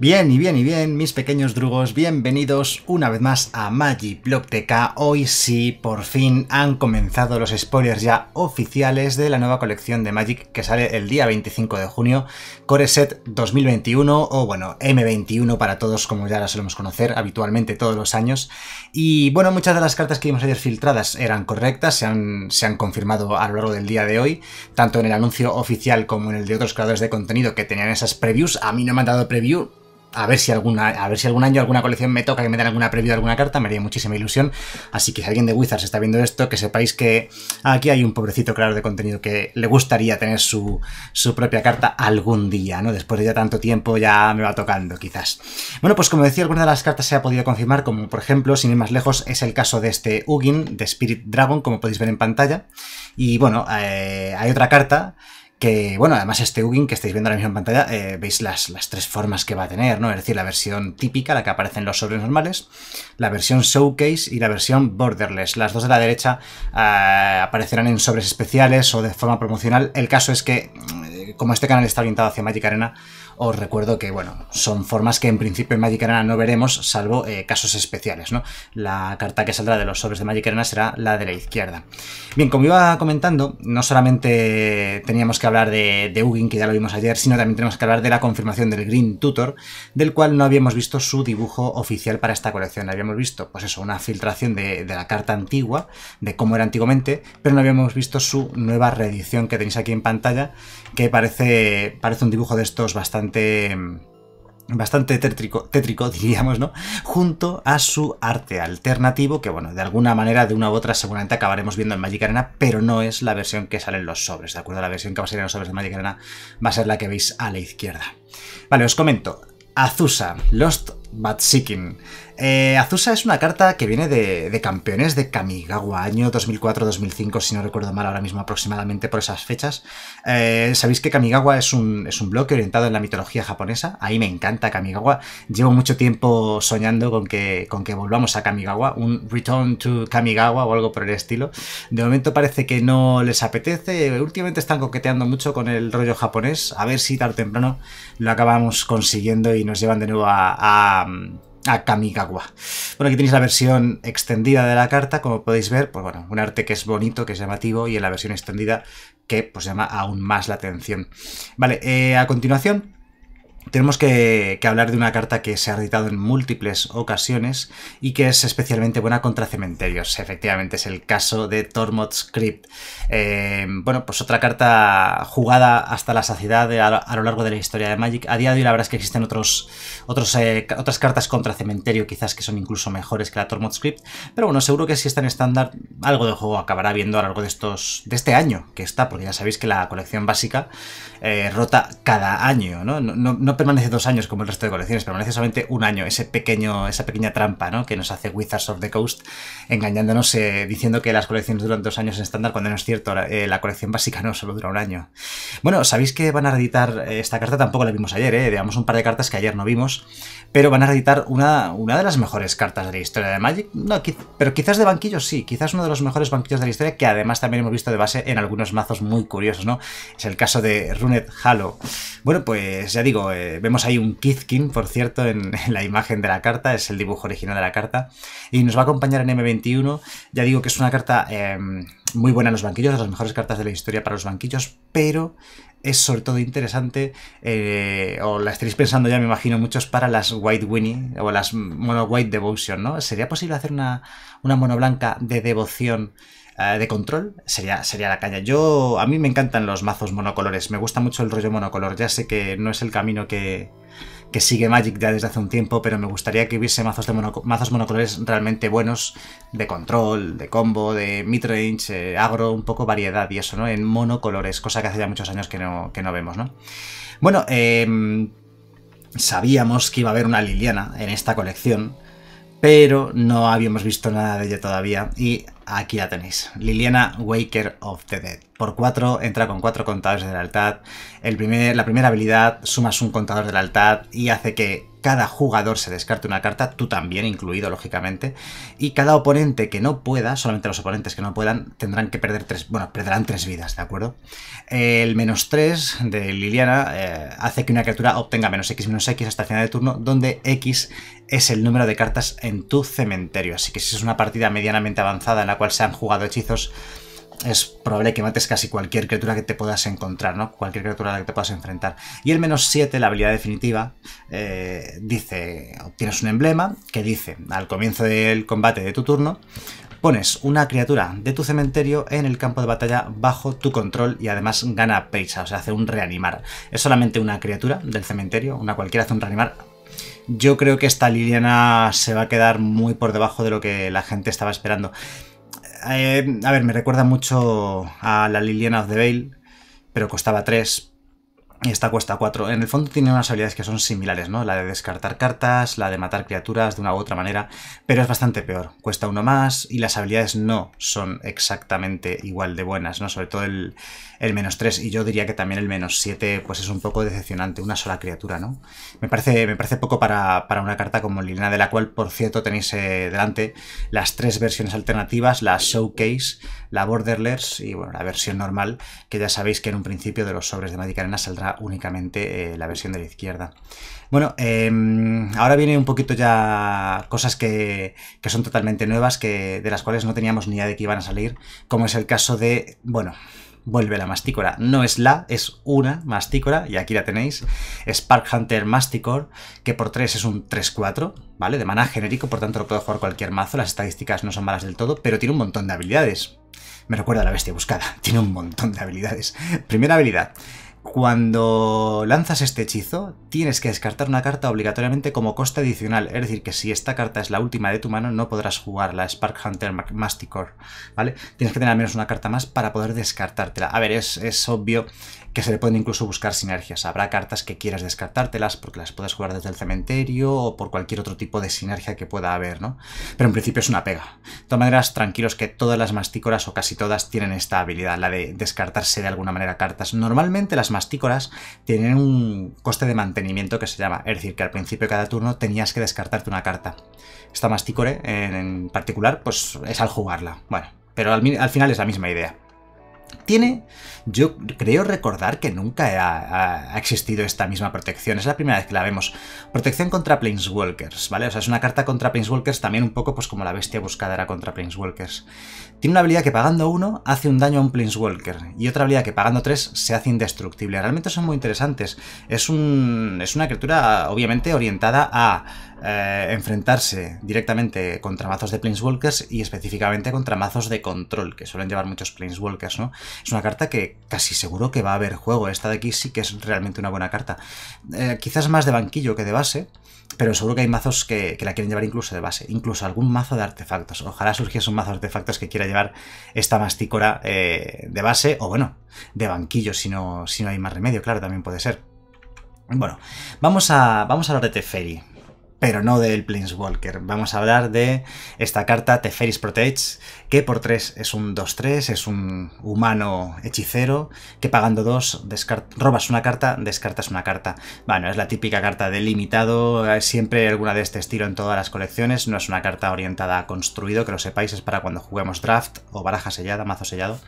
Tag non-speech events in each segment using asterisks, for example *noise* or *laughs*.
Bien y bien y bien, mis pequeños drugos, bienvenidos una vez más a TK. Hoy sí, por fin han comenzado los spoilers ya oficiales de la nueva colección de Magic que sale el día 25 de junio, Core Set 2021 o bueno, M21 para todos como ya la solemos conocer habitualmente todos los años. Y bueno, muchas de las cartas que vimos ayer filtradas eran correctas, se han, se han confirmado a lo largo del día de hoy, tanto en el anuncio oficial como en el de otros creadores de contenido que tenían esas previews. A mí no me han dado preview a ver si alguna, a ver si algún año alguna colección me toca que me den alguna previa alguna carta, me haría muchísima ilusión. Así que si alguien de Wizards está viendo esto, que sepáis que aquí hay un pobrecito claro de contenido que le gustaría tener su, su propia carta algún día, ¿no? Después de ya tanto tiempo ya me va tocando, quizás. Bueno, pues como decía, alguna de las cartas se ha podido confirmar, como por ejemplo, sin ir más lejos, es el caso de este Ugin, de Spirit Dragon, como podéis ver en pantalla. Y bueno, eh, hay otra carta que bueno, además este Ugin que estáis viendo ahora mismo en pantalla, eh, veis las, las, tres formas que va a tener, ¿no? Es decir, la versión típica, la que aparece en los sobres normales, la versión Showcase y la versión Borderless. Las dos de la derecha eh, aparecerán en sobres especiales o de forma promocional. El caso es que, eh, como este canal está orientado hacia Magic Arena, os recuerdo que, bueno, son formas que en principio en Magic Arena no veremos, salvo eh, casos especiales, ¿no? La carta que saldrá de los sobres de Magic Arena será la de la izquierda. Bien, como iba comentando, no solamente teníamos que hablar de, Ugin, que ya lo vimos ayer, sino también tenemos que hablar de la confirmación del Green Tutor, del cual no habíamos visto su dibujo oficial para esta colección. Habíamos visto, pues eso, una filtración de, la carta antigua, de cómo era antiguamente, pero no habíamos visto su nueva reedición que tenéis aquí en pantalla, que parece, parece un dibujo de estos bastante bastante tétrico, *laughs* diríamos, ¿no? Junto a su arte alternativo, que bueno, de alguna manera, de una u otra, seguramente acabaremos viendo en Magic Arena, pero no es la versión que sale en los sobres, ¿de acuerdo? La versión que va a salir en los sobres de Magic Arena va a ser la que veis a la izquierda. Vale, os comento. Azusa, Lost But Seeking. Eh, Azusa es una carta que viene de, campeones de Kamigawa, año 2004-2005, si no recuerdo mal ahora mismo aproximadamente por esas fechas. Eh, sabéis que Kamigawa es un, es un bloque orientado en la mitología japonesa, ahí me encanta Kamigawa, llevo mucho tiempo soñando con que, con que volvamos a Kamigawa, un Return to Kamigawa o algo por el estilo. De momento parece que no les apetece, últimamente están coqueteando mucho con el rollo japonés, a ver si tarde o temprano lo acabamos consiguiendo y nos llevan de nuevo a a Kamigawa. Bueno, aquí tenéis la versión extendida de la carta, como podéis ver, pues bueno, un arte que es bonito, que es llamativo, y en la versión extendida que pues llama aún más la atención. Vale, eh, a continuación tenemos que, hablar de una carta que se ha editado en múltiples ocasiones y que es especialmente buena contra cementerios. Efectivamente, es el caso de Tormod's Script eh, bueno, pues otra carta jugada hasta la saciedad a, lo largo de la historia de Magic. A día de hoy la verdad es que existen otros, otros eh, otras cartas contra cementerio quizás que son incluso mejores que la Tormod's Script Pero bueno, seguro que si está en estándar, algo de juego acabará viendo a lo largo de, estos, de este año que está, porque ya sabéis que la colección básica eh, rota cada año, ¿no? no permanece dos años como el resto de colecciones, permanece solamente un año, ese pequeño, esa pequeña trampa ¿no? que nos hace Wizards of the Coast, engañándonos eh, diciendo que las colecciones duran dos años en estándar, cuando no es cierto, eh, la colección básica no, solo dura un año. Bueno, sabéis que van a reeditar eh, esta carta, tampoco la vimos ayer, eh? digamos un par de cartas que ayer no vimos, pero van a reeditar una, una de las mejores cartas de la historia de Magic, no, pero quizás de banquillos sí, quizás uno de los mejores banquillos de la historia, que además también hemos visto de base en algunos mazos muy curiosos, ¿no? Es el caso de Runet Halo. Bueno, pues ya digo, eh, vemos ahí un Kithkin, por cierto, *laughs* en, la imagen de la carta, es el dibujo original de la carta, y nos va a acompañar en M21. Ya digo que es una carta em, muy buena en los banquillos, de las mejores cartas de la historia para los banquillos, pero es sobre todo interesante, eh, o la estaréis pensando ya, me imagino, muchos para las White Winnie o las Mono White Devotion, ¿no? ¿Sería posible hacer una, una mono blanca de devoción? Eh, de control, sería, sería la caña. Yo, a mí me encantan los mazos monocolores, me gusta mucho el rollo monocolor, ya sé que no es el camino que, que sigue Magic ya desde hace un tiempo, pero me gustaría que hubiese mazos, de monocolores realmente buenos de control, de combo, de midrange, eh, agro, un poco variedad y eso, ¿no? En monocolores, cosa que hace ya muchos años que no, que no vemos, ¿no? Bueno, em, sabíamos que iba a haber una Liliana en esta colección, pero no habíamos visto nada de ella todavía y aquí la tenéis, Liliana Waker of the Dead por 4, entra con 4 contadores de lealtad. El primer, la primera habilidad, sumas un contador de lealtad y hace que cada jugador se descarte una carta, tú también incluido, lógicamente, y cada oponente que no pueda, solamente los oponentes que no puedan, tendrán que perder 3 bueno, perderán tres vidas, ¿de acuerdo? El menos 3 de Liliana eh, hace que una criatura obtenga menos X menos X hasta el final de turno, donde X es el número de cartas en tu cementerio, así que si es una partida medianamente avanzada en la cual se han jugado hechizos, es probable que mates casi cualquier criatura que te puedas encontrar, ¿no? Cualquier criatura a la que te puedas enfrentar. Y el menos 7, la habilidad definitiva, eh, dice, obtienes un emblema que dice, al comienzo del combate de tu turno, pones una criatura de tu cementerio en el campo de batalla bajo tu control y además gana peisa, o sea, hace un reanimar. Es solamente una criatura del cementerio, una cualquiera hace un reanimar yo creo que esta Liliana se va a quedar muy por debajo de lo que la gente estaba esperando. Eh, a ver, me recuerda mucho a la Liliana of the Veil, pero costaba 3 y esta cuesta 4. En el fondo tiene unas habilidades que son similares, ¿no? La de descartar cartas, la de matar criaturas de una u otra manera, pero es bastante peor. Cuesta uno más y las habilidades no son exactamente igual de buenas, ¿no? Sobre todo el, el menos 3. Y yo diría que también el menos 7 pues es un poco decepcionante, una sola criatura, ¿no? Me parece, me parece poco para, una carta como Lilena, de la cual, por cierto, tenéis eh, delante las tres versiones alternativas, la Showcase, la Borderless y, bueno, la versión normal, que ya sabéis que en un principio de los sobres de Magic Arena saldrá únicamente eh, la versión de la izquierda. Bueno, em, ahora viene un poquito ya cosas que, que, son totalmente nuevas, que, de las cuales no teníamos ni idea de que iban a salir, como es el caso de, bueno, vuelve la masticora, No es la, es una mastícora, y aquí la tenéis. Spark Hunter Masticor, que por 3 es un 3-4, ¿vale? De maná genérico, por tanto lo puedo jugar cualquier mazo, las estadísticas no son malas del todo, pero tiene un montón de habilidades. Me recuerda a la bestia buscada, *laughs* tiene un montón de habilidades. Primera habilidad, cuando lanzas este hechizo, tienes que descartar una carta obligatoriamente como coste adicional, es decir, que si esta carta es la última de tu mano, no podrás jugar la Spark Hunter Masticore, ¿vale? Tienes que tener al menos una carta más para poder descartártela. A ver, es, es obvio que se le pueden incluso buscar sinergias. Habrá cartas que quieras descartártelas porque las puedes jugar desde el cementerio o por cualquier otro tipo de sinergia que pueda haber, ¿no? Pero en principio es una pega. De todas maneras, tranquilos que todas las mastícoras o casi todas tienen esta habilidad, la de descartarse de alguna manera cartas. Normalmente las mastícolas tienen un coste de mantenimiento que se llama, es decir, que al principio de cada turno tenías que descartarte una carta. Esta mastícore en particular, pues es al jugarla. Bueno, pero al final es la misma idea tiene, yo creo recordar que nunca ha, existido esta misma protección, es la primera vez que la vemos. Protección contra Planeswalkers, ¿vale? O sea, es una carta contra Planeswalkers también un poco pues como la bestia buscada era contra Planeswalkers. Tiene una habilidad que pagando uno hace un daño a un Planeswalker y otra habilidad que pagando tres se hace indestructible. Realmente son muy interesantes. Es, es una criatura obviamente orientada a eh, enfrentarse directamente contra mazos de Planeswalkers y específicamente contra mazos de control, que suelen llevar muchos Planeswalkers, ¿no? Es una carta que casi seguro que va a haber juego. Esta de aquí sí que es realmente una buena carta. Eh, quizás más de banquillo que de base, pero seguro que hay mazos que, la quieren llevar incluso de base, incluso algún mazo de artefactos. Ojalá surgiese un mazo de artefactos que quiera llevar esta mastícora eh, de base, o bueno, de banquillo, si no, si no hay más remedio, claro, también puede ser. Bueno, vamos a, vamos a hablar de Teferi pero no del Walker. Vamos a hablar de esta carta Teferis Protege, que por 3 es un 2-3, es un humano hechicero, que pagando 2 robas una carta, descartas una carta. Bueno, es la típica carta delimitado, limitado, eh, siempre alguna de este estilo en todas las colecciones, no es una carta orientada a construido, que lo sepáis, es para cuando juguemos draft o baraja sellada, mazo sellado.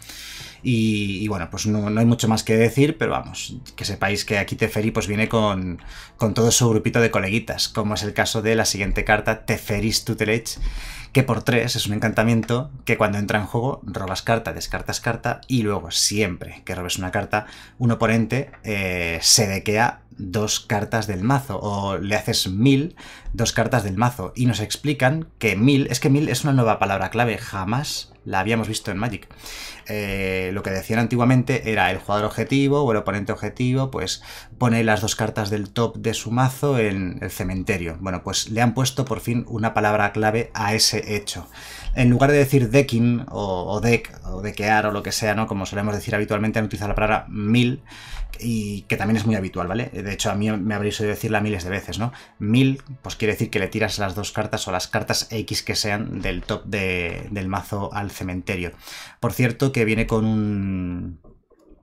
Y, bueno, pues no, hay mucho más que decir, pero vamos, que sepáis que aquí Teferi pues viene con, todo su grupito de coleguitas, como es el caso de la siguiente carta, Teferis Tutelage, que por tres es un encantamiento que cuando entra en juego robas carta, descartas carta y luego siempre que robes una carta, un oponente eh, se dequea dos cartas del mazo, o le haces mil, dos cartas del mazo, y nos explican que mil, es que mil es una nueva palabra clave, jamás la habíamos visto en Magic. Eh, lo que decían antiguamente era el jugador objetivo o el oponente objetivo, pues pone las dos cartas del top de su mazo en el cementerio. Bueno, pues le han puesto por fin una palabra clave a ese hecho. En lugar de decir decking o, deck o dequear o lo que sea, ¿no? Como solemos decir habitualmente, han utilizado la palabra mil y que también es muy habitual, ¿vale? De hecho, a mí me habréis oído decirla miles de veces, ¿no? Mil, pues quiere decir que le tiras las dos cartas o las cartas X que sean del top del mazo al cementerio. Por cierto, que viene con un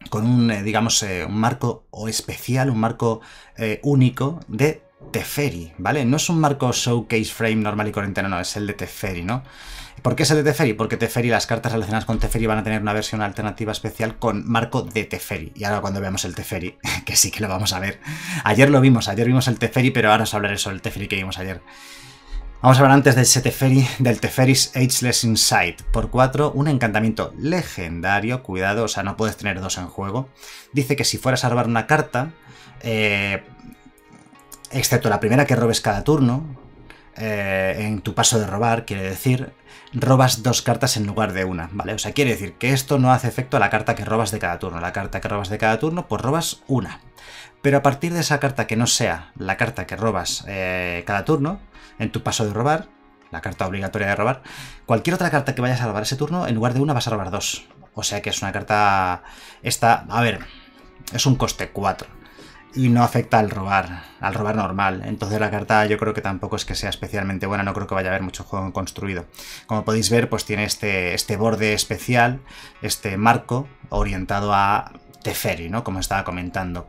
con un, eh, digamos, eh, un marco o especial, un marco eh, único de Teferi, ¿vale? No es un marco Showcase Frame normal y corriente, no, es el de Teferi, ¿no? ¿Por qué es el de Teferi? Porque Teferi, las cartas relacionadas con Teferi van a tener una versión alternativa especial con marco de Teferi. Y ahora cuando veamos el Teferi, *laughs* que sí que lo vamos a ver. Ayer lo vimos, ayer vimos el Teferi, pero ahora os hablaré sobre el Teferi que vimos ayer. Vamos a hablar antes de ese Teferi, del Teferi's Ageless Insight. Por 4, un encantamiento legendario, cuidado, o sea, no puedes tener dos en juego. Dice que si fueras a robar una carta, eh, excepto la primera que robes cada turno, eh, en tu paso de robar, quiere decir, robas dos cartas en lugar de una, ¿vale? O sea, quiere decir que esto no hace efecto a la carta que robas de cada turno. La carta que robas de cada turno, pues robas una. Pero a partir de esa carta que no sea la carta que robas eh, cada turno, en tu paso de robar, la carta obligatoria de robar, cualquier otra carta que vayas a robar ese turno, en lugar de una vas a robar dos. O sea que es una carta... Esta... A ver, es un coste 4 y no afecta al robar, al robar normal. Entonces la carta yo creo que tampoco es que sea especialmente buena, no creo que vaya a haber mucho juego construido. Como podéis ver, pues tiene este, este borde especial, este marco orientado a Teferi, ¿no? Como estaba comentando.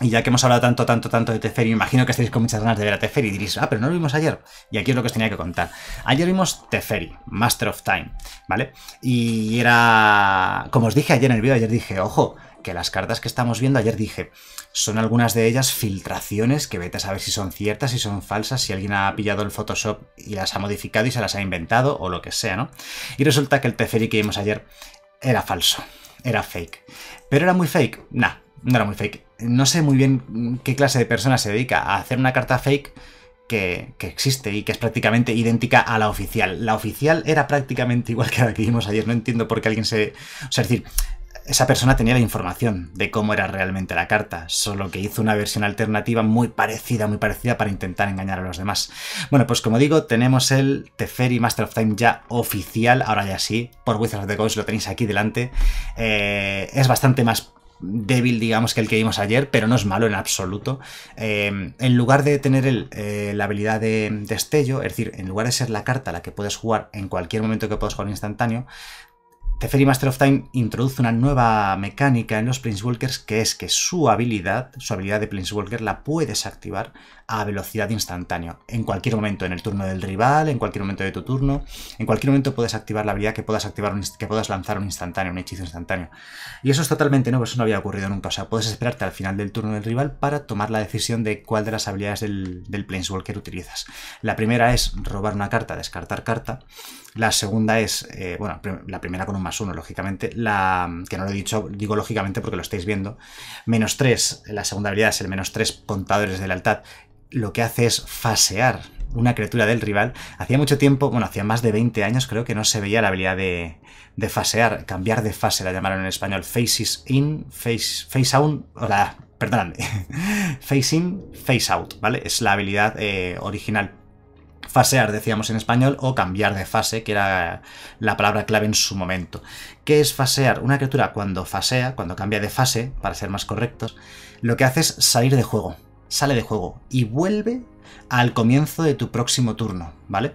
Y ya que hemos hablado tanto, tanto, tanto de Teferi, imagino que estáis con muchas ganas de ver a Teferi y diréis, ah, pero no lo vimos ayer. Y aquí es lo que os tenía que contar. Ayer vimos Teferi, Master of Time, ¿vale? Y era, como os dije ayer en el vídeo, ayer dije, ojo, que las cartas que estamos viendo, ayer dije, son algunas de ellas filtraciones que vete a saber si son ciertas, si son falsas, si alguien ha pillado el Photoshop y las ha modificado y se las ha inventado o lo que sea, ¿no? Y resulta que el Teferi que vimos ayer era falso, era fake. ¿Pero era muy fake? Nah, no era muy fake. No sé muy bien qué clase de persona se dedica a hacer una carta fake que, que, existe y que es prácticamente idéntica a la oficial. La oficial era prácticamente igual que la que vimos ayer. No entiendo por qué alguien se. O sea, decir, esa persona tenía la información de cómo era realmente la carta, solo que hizo una versión alternativa muy parecida, muy parecida para intentar engañar a los demás. Bueno, pues como digo, tenemos el Teferi Master of Time ya oficial, ahora ya sí, por Wizards of the Coast lo tenéis aquí delante. Eh, es bastante más débil, digamos, que el que vimos ayer, pero no es malo en absoluto. Eh, en lugar de tener el, eh, la habilidad de destello, es decir, en lugar de ser la carta la que puedes jugar en cualquier momento que puedas jugar instantáneo, Teferi Master of Time introduce una nueva mecánica en los Planeswalkers que es que su habilidad, su habilidad de Planeswalker, la puedes activar a velocidad instantánea. En cualquier momento, en el turno del rival, en cualquier momento de tu turno, en cualquier momento puedes activar la habilidad que puedas, activar que puedas lanzar un instantáneo, un hechizo instantáneo. Y eso es totalmente nuevo, eso no había ocurrido nunca. O sea, puedes esperarte al final del turno del rival para tomar la decisión de cuál de las habilidades del, del Planeswalker utilizas. La primera es robar una carta, descartar carta. La segunda es, eh, bueno, la primera con un más 1, lógicamente, la, que no lo he dicho, digo lógicamente porque lo estáis viendo, menos 3, la segunda habilidad es el menos 3 contadores de lealtad, lo que hace es fasear una criatura del rival. Hacía mucho tiempo, bueno, hacía más de 20 años creo que no se veía la habilidad de, fasear, cambiar de fase, la llamaron en español, faces in, face, face out, la perdóname, face *laughs* in, face out, ¿vale? Es la habilidad eh, original fasear, decíamos en español, o cambiar de fase, que era la palabra clave en su momento. ¿Qué es fasear? Una criatura cuando fasea, cuando cambia de fase, para ser más correctos, lo que hace es salir de juego, sale de juego y vuelve al comienzo de tu próximo turno, ¿vale?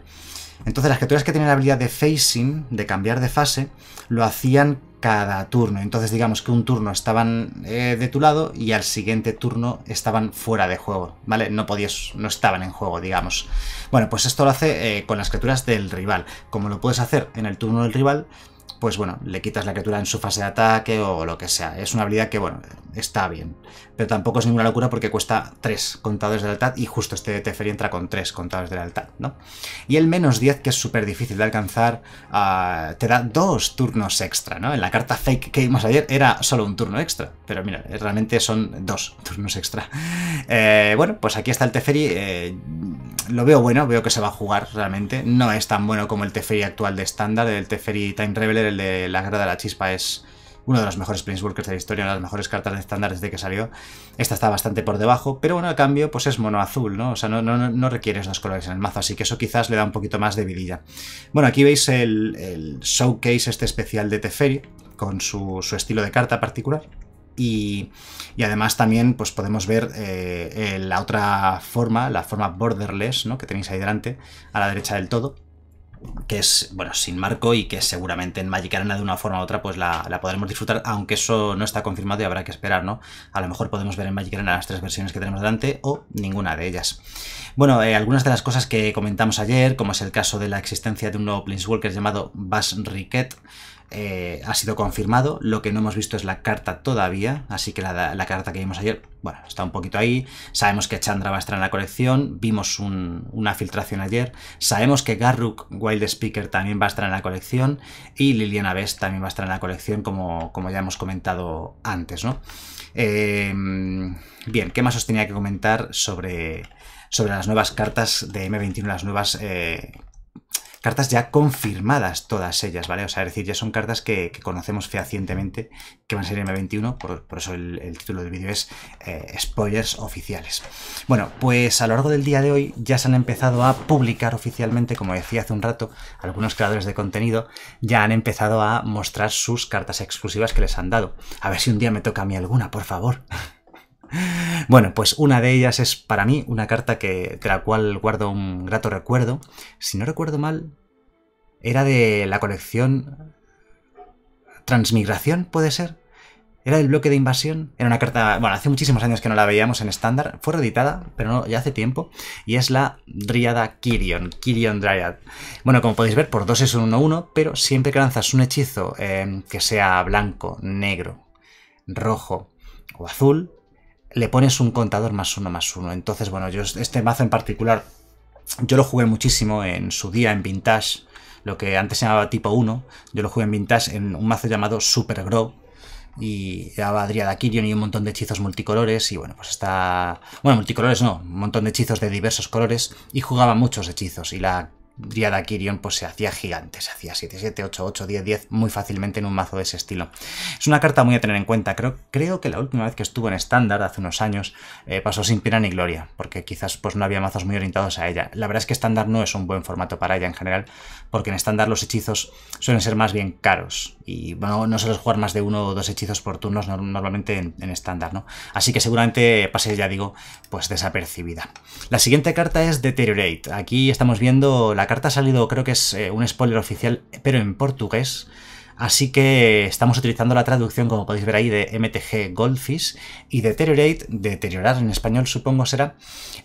Entonces las criaturas que tenían la habilidad de Facing, de cambiar de fase, lo hacían cada turno. Entonces digamos que un turno estaban eh, de tu lado y al siguiente turno estaban fuera de juego, ¿vale? No podías, no estaban en juego, digamos. Bueno, pues esto lo hace eh, con las criaturas del rival. Como lo puedes hacer en el turno del rival, pues bueno, le quitas la criatura en su fase de ataque o lo que sea. Es una habilidad que, bueno, está bien. Pero tampoco es ninguna locura porque cuesta 3 contadores de lealtad y justo este Teferi entra con 3 contadores de lealtad, ¿no? Y el menos 10, que es súper difícil de alcanzar, ah, te da 2 turnos extra, ¿no? En la carta fake que vimos ayer era solo un turno extra, pero mira, realmente son 2 turnos extra. *laughs* Eh, bueno, pues aquí está el Teferi. Eh, lo veo bueno, veo que se va a jugar realmente. No es tan bueno como el Teferi actual de estándar, el Teferi Time Reveler, el de la guerra de la chispa es uno de los mejores Walkers de la historia, una de las mejores cartas de estándar desde que salió. Esta está bastante por debajo, pero bueno, a cambio, pues es mono azul, ¿no? O sea, no, no, no colores en el mazo, así que eso quizás le da un poquito más de vidilla. Bueno, aquí veis el, showcase este especial de Teferi, con su, estilo de carta particular. Y, además también pues podemos ver eh, la otra forma, la forma borderless, ¿no? que tenéis ahí delante, a la derecha del todo, que es, bueno, sin marco y que seguramente en Magic Arena de una forma u otra pues la, podremos disfrutar, aunque eso no está confirmado y habrá que esperar, ¿no? A lo mejor podemos ver en Magic Arena las tres versiones que tenemos delante o ninguna de ellas. Bueno, eh, algunas de las cosas que comentamos ayer, como es el caso de la existencia de un nuevo Planeswalker llamado Bas Riquet, eh, ha sido confirmado. Lo que no hemos visto es la carta todavía, así que la, carta que vimos ayer, bueno, está un poquito ahí. Sabemos que Chandra va a estar en la colección, vimos una filtración ayer. Sabemos que Garruk Wild Speaker también va a estar en la colección y Liliana Best también va a estar en la colección, como, ya hemos comentado antes, ¿no? Eh, bien, ¿qué más os tenía que comentar sobre, sobre las nuevas cartas de M21, las nuevas eh, cartas ya confirmadas todas ellas, ¿vale? O sea, es decir, ya son cartas que, conocemos fehacientemente que van a ser M21, por, eso el, título del vídeo es eh, Spoilers Oficiales. Bueno, pues a lo largo del día de hoy ya se han empezado a publicar oficialmente, como decía hace un rato, algunos creadores de contenido ya han empezado a mostrar sus cartas exclusivas que les han dado. A ver si un día me toca a mí alguna, por favor. *laughs* bueno, pues una de ellas es para mí una carta que, de la cual guardo un grato recuerdo. Si no recuerdo mal, era de la colección Transmigración, puede ser. Era del bloque de invasión. Era una carta, bueno, hace muchísimos años que no la veíamos en estándar. Fue reeditada, pero no, ya hace tiempo. Y es la Dryada Kirion, Kirion Dryad. Bueno, como podéis ver, por dos es un 1-1, pero siempre que lanzas un hechizo eh, que sea blanco, negro, rojo o azul, le pones un contador más uno más uno. Entonces, bueno, yo este mazo en particular, yo lo jugué muchísimo en su día en Vintage, lo que antes se llamaba tipo 1. Yo lo jugué en Vintage en un mazo llamado Super Grow. Y daba Adriada Kirion y un montón de hechizos multicolores. Y bueno, pues está. Bueno, multicolores no, un montón de hechizos de diversos colores. Y jugaba muchos hechizos. Y la Driada Kirion pues se hacía gigante, se hacía 7, 7, 8, 8, 10, 10 muy fácilmente en un mazo de ese estilo. Es una carta muy a tener en cuenta, creo, creo que la última vez que estuvo en estándar, hace unos años, eh, pasó sin pena ni gloria, porque quizás pues no había mazos muy orientados a ella. La verdad es que estándar no es un buen formato para ella en general, porque en estándar los hechizos suelen ser más bien caros y no, no los jugar más de uno o dos hechizos por turnos normalmente en, estándar, ¿no? Así que seguramente pase, ya digo, pues desapercibida. La siguiente carta es Deteriorate. Aquí estamos viendo, la carta ha salido, creo que es eh, un spoiler oficial, pero en portugués. Así que estamos utilizando la traducción, como podéis ver ahí, de MTG Goldfish y Deteriorate, deteriorar en español supongo será,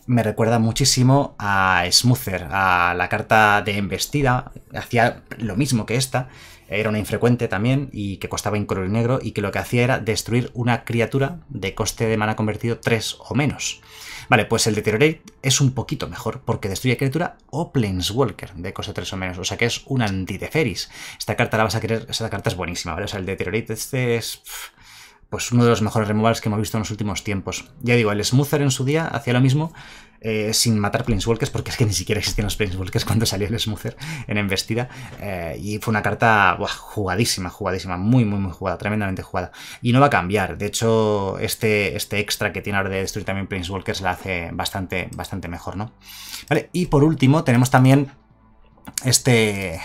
me recuerda muchísimo a Smoother, a la carta de embestida, hacía lo mismo que esta, era una infrecuente también y que costaba incolor color negro y que lo que hacía era destruir una criatura de coste de mana convertido 3 o menos. Vale, pues el Deteriorate es un poquito mejor porque destruye criatura o Planeswalker de cosa 3 o menos, o sea que es un anti-deferis. Esta carta la vas a querer, Esa carta es buenísima, ¿vale? O sea, el Deteriorate este es... Pues uno de los mejores removables que hemos visto en los últimos tiempos. Ya digo, el Smoother en su día hacía lo mismo, eh, sin matar Planeswalkers, porque es que ni siquiera existían los Planeswalkers cuando salió el Smoother en Embestida. Eh, y fue una carta jugadísima, jugadísima, muy, muy, muy jugada, tremendamente jugada. Y no va a cambiar. De hecho, este, este extra que tiene ahora de destruir también Planeswalkers la hace bastante, bastante mejor, ¿no? y por último, tenemos también este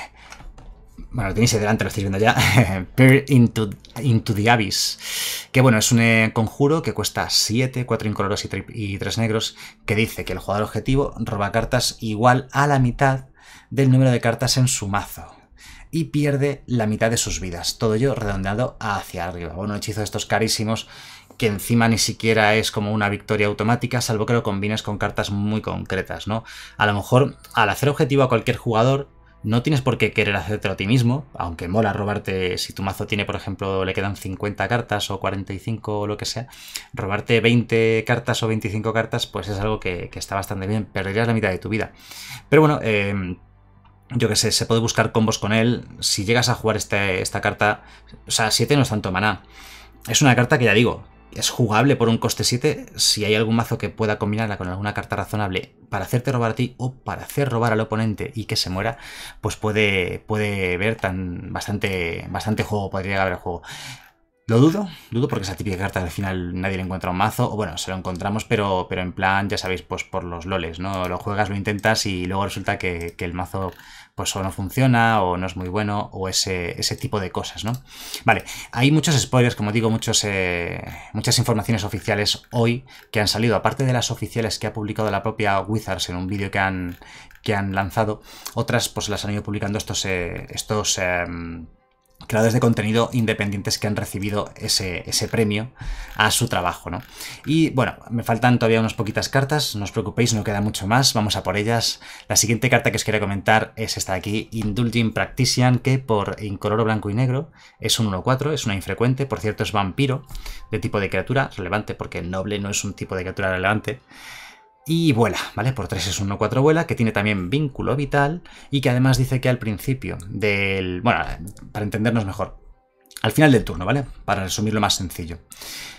bueno, lo tenéis ahí delante, lo estáis viendo ya, *laughs* Peer into, the Abyss, que bueno, es un eh, conjuro que cuesta 7, 4 incoloros y 3 negros, que dice que el jugador objetivo roba cartas igual a la mitad del número de cartas en su mazo y pierde la mitad de sus vidas, todo ello redondeado hacia arriba. Bueno, hechizo estos carísimos que encima ni siquiera es como una victoria automática, salvo que lo combines con cartas muy concretas, ¿no? A lo mejor al hacer objetivo a cualquier jugador no tienes por qué querer hacértelo a ti mismo, aunque mola robarte, si tu mazo tiene, por ejemplo, le quedan 50 cartas o 45 o lo que sea, robarte 20 cartas o 25 cartas, pues es algo que, está bastante bien, perderías la mitad de tu vida. Pero bueno, em, yo que sé, se puede buscar combos con él. Si llegas a jugar este, esta carta, o sea, 7 no es tanto maná. Es una carta que ya digo, es jugable por un coste 7 si hay algún mazo que pueda combinarla con alguna carta razonable para hacerte robar a ti o para hacer robar al oponente y que se muera, pues puede, puede ver tan bastante, bastante juego, podría haber juego. Lo dudo, dudo porque esa típica carta al final nadie le encuentra un mazo, o bueno, se lo encontramos, pero, pero en plan, ya sabéis, pues por los loles, ¿no? Lo juegas, lo intentas y luego resulta que el mazo pues o no funciona, o no es muy bueno, o ese, ese tipo de cosas, ¿no? Vale, hay muchos spoilers, como digo, muchos, eh, muchas informaciones oficiales hoy que han salido, aparte de las oficiales que ha publicado la propia Wizards en un vídeo que han, que han lanzado, otras pues las han ido publicando estos, eh, estos em, creadores de contenido independientes que han recibido ese, premio a su trabajo, ¿no? Y bueno, me faltan todavía unas poquitas cartas, no os preocupéis, no queda mucho más, vamos a por ellas. La siguiente carta que os quería comentar es esta de aquí, Indulging Practician, que por incoloro blanco y negro es un 1-4, es una infrecuente, por cierto es vampiro, de tipo de criatura relevante, porque noble no es un tipo de criatura relevante y vuela, ¿vale? Por 3 es 1, 4 vuela, que tiene también vínculo vital y que además dice que al principio del... Bueno, para entendernos mejor, al final del turno, ¿vale? Para resumirlo más sencillo.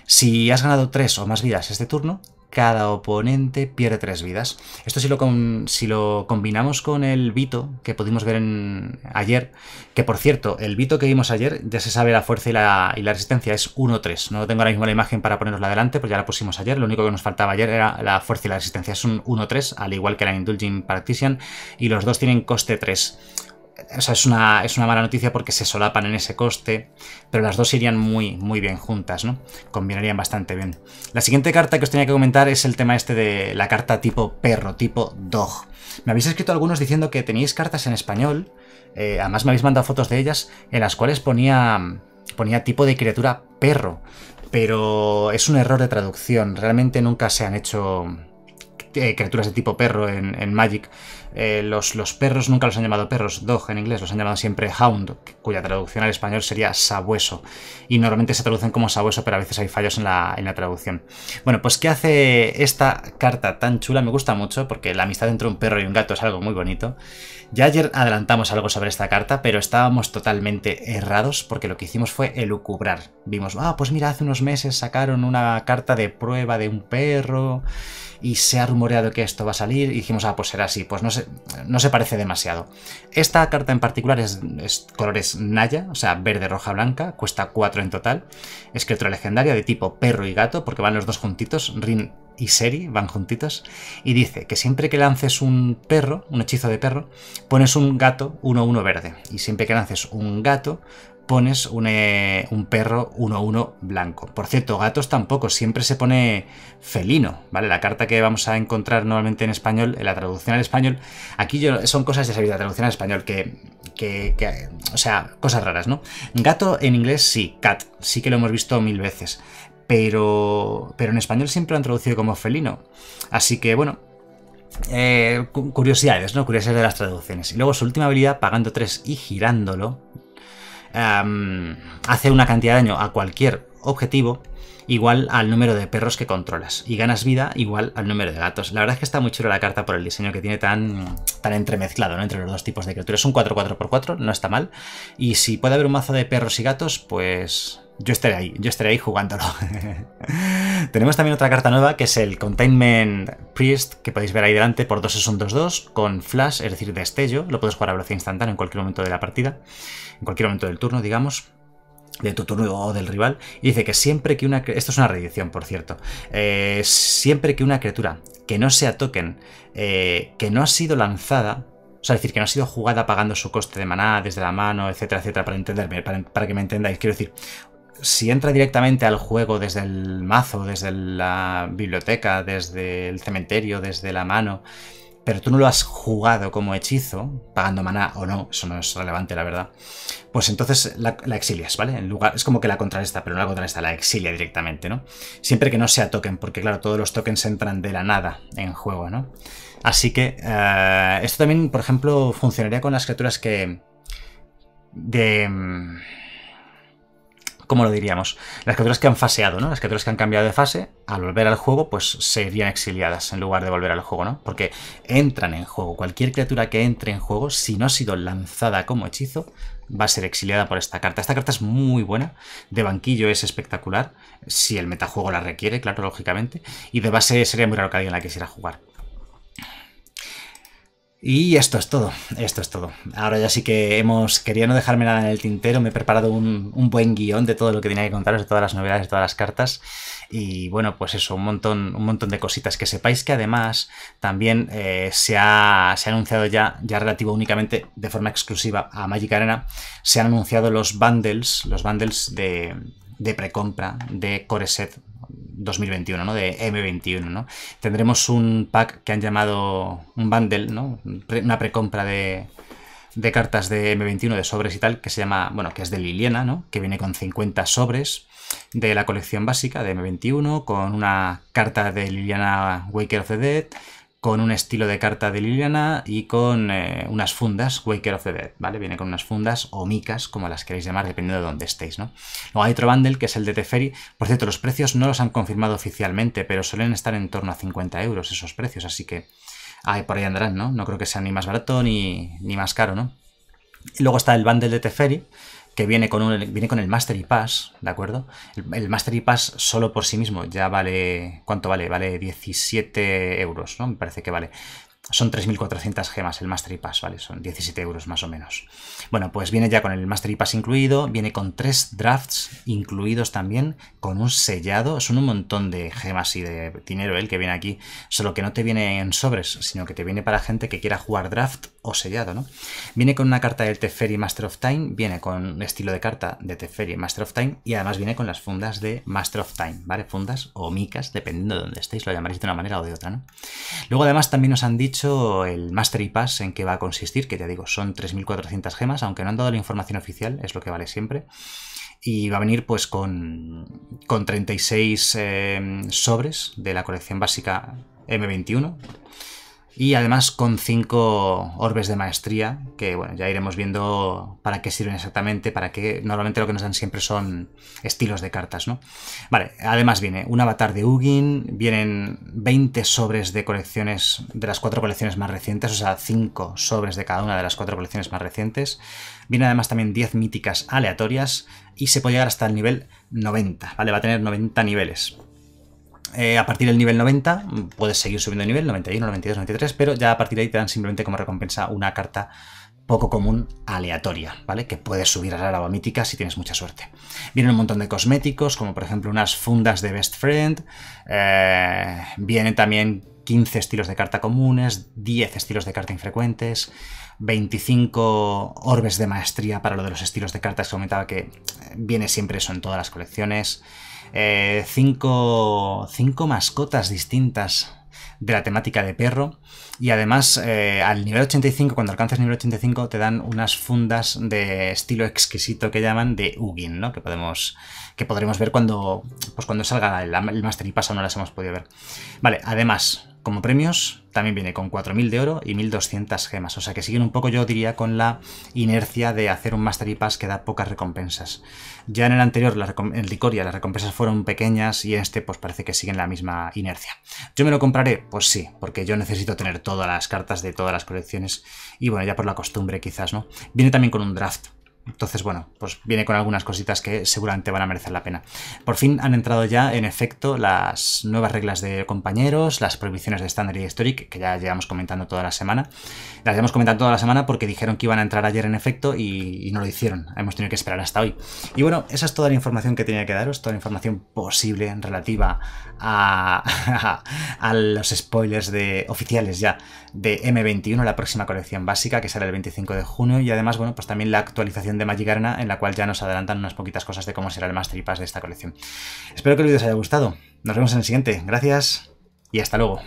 Si has ganado 3 o más vidas este turno, cada oponente pierde tres vidas. Esto si lo, si lo combinamos con el Vito que pudimos ver ayer, que por cierto, el Vito que vimos ayer ya se sabe la fuerza y la, resistencia, es 1-3. No tengo ahora mismo la imagen para ponerosla adelante, porque ya la pusimos ayer, lo único que nos faltaba ayer era la fuerza y la resistencia, es un 1-3, al igual que la Indulging partition y los dos tienen coste 3 es una, es una mala noticia porque se solapan en ese coste, pero las dos irían muy, muy bien juntas, ¿no? Combinarían bastante bien. La siguiente carta que os tenía que comentar es el tema este de la carta tipo perro, tipo dog. Me habéis escrito algunos diciendo que teníais cartas en español, eh, además me habéis mandado fotos de ellas, en las cuales ponía, ponía tipo de criatura perro, pero es un error de traducción, realmente nunca se han hecho eh, criaturas de tipo perro en Magic. Eh, los, perros nunca los han llamado perros, dog en inglés, los han llamado siempre hound, cuya traducción al español sería sabueso. Y normalmente se traducen como sabueso, pero a veces hay fallos en la, traducción. Bueno, pues ¿qué hace esta carta tan chula? Me gusta mucho porque la amistad entre un perro y un gato es algo muy bonito. Ya ayer adelantamos algo sobre esta carta, pero estábamos totalmente errados porque lo que hicimos fue elucubrar. Vimos, ah, pues mira, hace unos meses sacaron una carta de prueba de un perro y se ha rumoreado que esto va a salir y dijimos, ah, pues será así. Pues no, sé no se parece demasiado. Esta carta en particular es, es, colores Naya, o sea, verde, roja, blanca, cuesta 4 en total. Es criatura legendaria de tipo perro y gato, porque van los dos juntitos, Rin y Seri van juntitos, y dice que siempre que lances un perro, un hechizo de perro, pones un gato 1-1 verde, y siempre que lances un gato, pones un, eh, perro 1-1 blanco. Por cierto, gatos tampoco, siempre se pone felino, ¿vale? La carta que vamos a encontrar normalmente en español, en la traducción al español, aquí yo, son cosas de la traducción al español, que, que, o sea, cosas raras, ¿no? Gato en inglés sí, cat, sí que lo hemos visto mil veces, pero, pero en español siempre lo han traducido como felino. Así que, bueno, eh, curiosidades, ¿no? Curiosidades de las traducciones. Y luego su última habilidad, pagando 3 y girándolo, hace una cantidad de daño a cualquier objetivo igual al número de perros que controlas y ganas vida igual al número de gatos. La verdad es que está muy chula la carta por el diseño que tiene tan, tan entremezclado entre los dos tipos de criaturas. Un 4-4x4, no está mal. Y si puede haber un mazo de perros y gatos, pues yo estaré ahí, yo estaré ahí jugándolo. *laughs* Tenemos también otra carta nueva que es el Containment Priest, que podéis ver ahí delante por 2 es un 2-2, con flash, es decir, destello. Lo puedes jugar a velocidad instantánea en cualquier momento de la partida, en cualquier momento del turno, digamos de tu turno o del rival, y dice que siempre que una... Esto es una reedición, por cierto. Eh, siempre que una criatura que no sea token, eh, que no ha sido lanzada, o sea, es decir, que no ha sido jugada pagando su coste de maná desde la mano, etcétera, etcétera, para entenderme, para, que me entendáis. Quiero decir, si entra directamente al juego desde el mazo, desde la biblioteca, desde el cementerio, desde la mano, pero tú no lo has jugado como hechizo, pagando maná o no, eso no es relevante, la verdad, pues entonces la, exilias, ¿vale? En lugar, es como que la contrarresta, pero no la contrarresta, la exilia directamente, ¿no? Siempre que no sea token, porque claro, todos los tokens entran de la nada en juego, ¿no? Así que eh, esto también, por ejemplo, funcionaría con las criaturas que... de mm, como lo diríamos? Las criaturas que han faseado, ¿no? Las criaturas que han cambiado de fase, al volver al juego, pues serían exiliadas en lugar de volver al juego, ¿no? Porque entran en juego. Cualquier criatura que entre en juego, si no ha sido lanzada como hechizo, va a ser exiliada por esta carta. Esta carta es muy buena, de banquillo es espectacular, si el metajuego la requiere, claro, lógicamente, y de base sería muy raro que alguien la quisiera jugar. Y esto es todo, esto es todo. Ahora ya sí que hemos, quería no dejarme nada en el tintero, me he preparado un, buen guión de todo lo que tenía que contaros, de todas las novedades, de todas las cartas. Y bueno, pues eso, un montón, un montón de cositas que sepáis que además también eh, se, ha, anunciado ya, ya relativo únicamente de forma exclusiva a Magic Arena, se han anunciado los bundles, los bundles de, de precompra de Core Set 2021, ¿no? De M21, ¿no? Tendremos un pack que han llamado un bundle, ¿no? Una precompra de, de cartas de M21, de sobres y tal, que se llama, bueno, que es de Liliana, ¿no? Que viene con 50 sobres de la colección básica de M21, con una carta de Liliana Waker of the Dead, con un estilo de carta de Liliana y con eh, unas fundas Waker of the Dead, ¿vale? Viene con unas fundas o micas, como las queréis llamar, dependiendo de dónde estéis, ¿no? Luego hay otro bundle, que es el de Teferi. Por cierto, los precios no los han confirmado oficialmente, pero suelen estar en torno a 50 euros esos precios, así que ahí por ahí andarán, ¿no? No creo que sea ni más barato ni, ni más caro, ¿no? Y Luego está el bundle de Teferi, que viene con, un, viene con el Mastery Pass, ¿de acuerdo? El, Mastery Pass solo por sí mismo ya vale, ¿cuánto vale? Vale 17 euros, ¿no? Me parece que vale. Son 3.400 gemas el Mastery Pass, ¿vale? Son 17 euros más o menos. Bueno, pues viene ya con el Mastery Pass incluido, viene con tres drafts incluidos también, con un sellado. Son un montón de gemas y de dinero ¿eh? el que viene aquí, solo que no te viene en sobres, sino que te viene para gente que quiera jugar draft o sellado, ¿no? Viene con una carta del Teferi Master of Time, viene con estilo de carta de Teferi Master of Time y además viene con las fundas de Master of Time, ¿vale? Fundas o micas, dependiendo de dónde estéis, lo llamaréis de una manera o de otra, ¿no? Luego además también nos han dicho el Mastery Pass en qué va a consistir, que ya digo, son 3.400 gemas, aunque no han dado la información oficial, es lo que vale siempre y va a venir pues con, con 36 eh, sobres de la colección básica M21 y además con 5 orbes de maestría, que bueno, ya iremos viendo para qué sirven exactamente, para qué normalmente lo que nos dan siempre son estilos de cartas, ¿no? Vale, además viene un avatar de Ugin, vienen 20 sobres de colecciones de las cuatro colecciones más recientes, o sea, 5 sobres de cada una de las cuatro colecciones más recientes. viene además también 10 míticas aleatorias y se puede llegar hasta el nivel 90, ¿vale? Va a tener 90 niveles. Eh, a partir del nivel 90 puedes seguir subiendo de nivel, 91, 92, 93, pero ya a partir de ahí te dan simplemente como recompensa una carta poco común aleatoria, ¿vale? Que puedes subir a la o mítica si tienes mucha suerte. Vienen un montón de cosméticos, como por ejemplo unas fundas de Best Friend. Vienen eh, viene también 15 estilos de carta comunes, 10 estilos de carta infrecuentes, 25 orbes de maestría para lo de los estilos de cartas que comentaba que eh, viene siempre eso en todas las colecciones, 5 eh, mascotas distintas de la temática de perro y además eh, al nivel 85, cuando el nivel 85 te dan unas fundas de estilo exquisito que llaman de Ugin, ¿no? que podemos que podremos ver cuando, pues cuando salga el, el Master y no las hemos podido ver. Vale, además, como premios, también viene con 4.000 de oro y 1.200 gemas, o sea que siguen un poco, yo diría, con la inercia de hacer un Mastery Pass que da pocas recompensas. Ya en el anterior, en Licoria, las recompensas fueron pequeñas y en este, pues parece que siguen la misma inercia. ¿Yo me lo compraré? Pues sí, porque yo necesito tener todas las cartas de todas las colecciones y bueno, ya por la costumbre quizás, ¿no? Viene también con un draft, entonces, bueno, pues viene con algunas cositas que seguramente van a merecer la pena. Por fin han entrado ya en efecto las nuevas reglas de compañeros, las prohibiciones de Standard y Historic, que ya llevamos comentando toda la semana. Las llevamos comentando toda la semana porque dijeron que iban a entrar ayer en efecto y, no lo hicieron. Hemos tenido que esperar hasta hoy. Y bueno, esa es toda la información que tenía que daros, toda la información posible en relativa *laughs* a, los spoilers de, oficiales ya de M21, la próxima colección básica que será el 25 de junio. Y además, bueno, pues también la actualización de Magic Arena, en la cual ya nos adelantan unas poquitas cosas de cómo será el tripas Pass de esta colección. Espero que el vídeo os haya gustado. Nos vemos en el siguiente. Gracias y hasta luego.